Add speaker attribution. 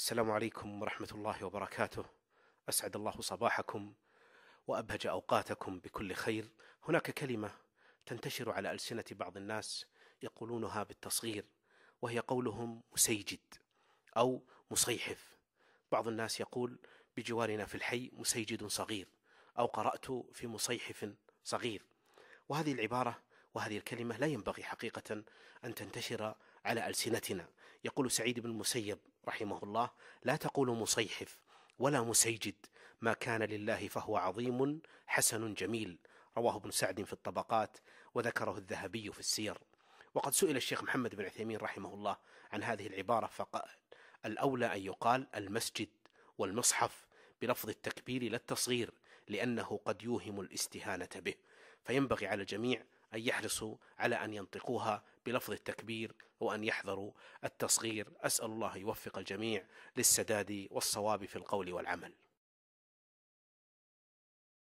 Speaker 1: السلام عليكم ورحمة الله وبركاته. أسعد الله صباحكم وأبهج أوقاتكم بكل خير. هناك كلمة تنتشر على ألسنة بعض الناس يقولونها بالتصغير وهي قولهم مسيجد أو مصيحف. بعض الناس يقول بجوارنا في الحي مسيجد صغير أو قرأت في مصيحف صغير. وهذه العبارة وهذه الكلمة لا ينبغي حقيقة أن تنتشر على ألسنتنا. يقول سعيد بن المسيب رحمه الله لا تقول مصيحف ولا مسيجد ما كان لله فهو عظيم حسن جميل رواه ابن سعد في الطبقات وذكره الذهبي في السير وقد سئل الشيخ محمد بن عثيمين رحمه الله عن هذه العبارة فقال الأولى أن يقال المسجد والمصحف بلفظ التكبير لا التصغير لأنه قد يوهم الاستهانة به فينبغي على الجميع أن يحرصوا على أن ينطقوها بلفظ التكبير وأن يحذروا التصغير أسأل الله يوفق الجميع للسداد والصواب في القول والعمل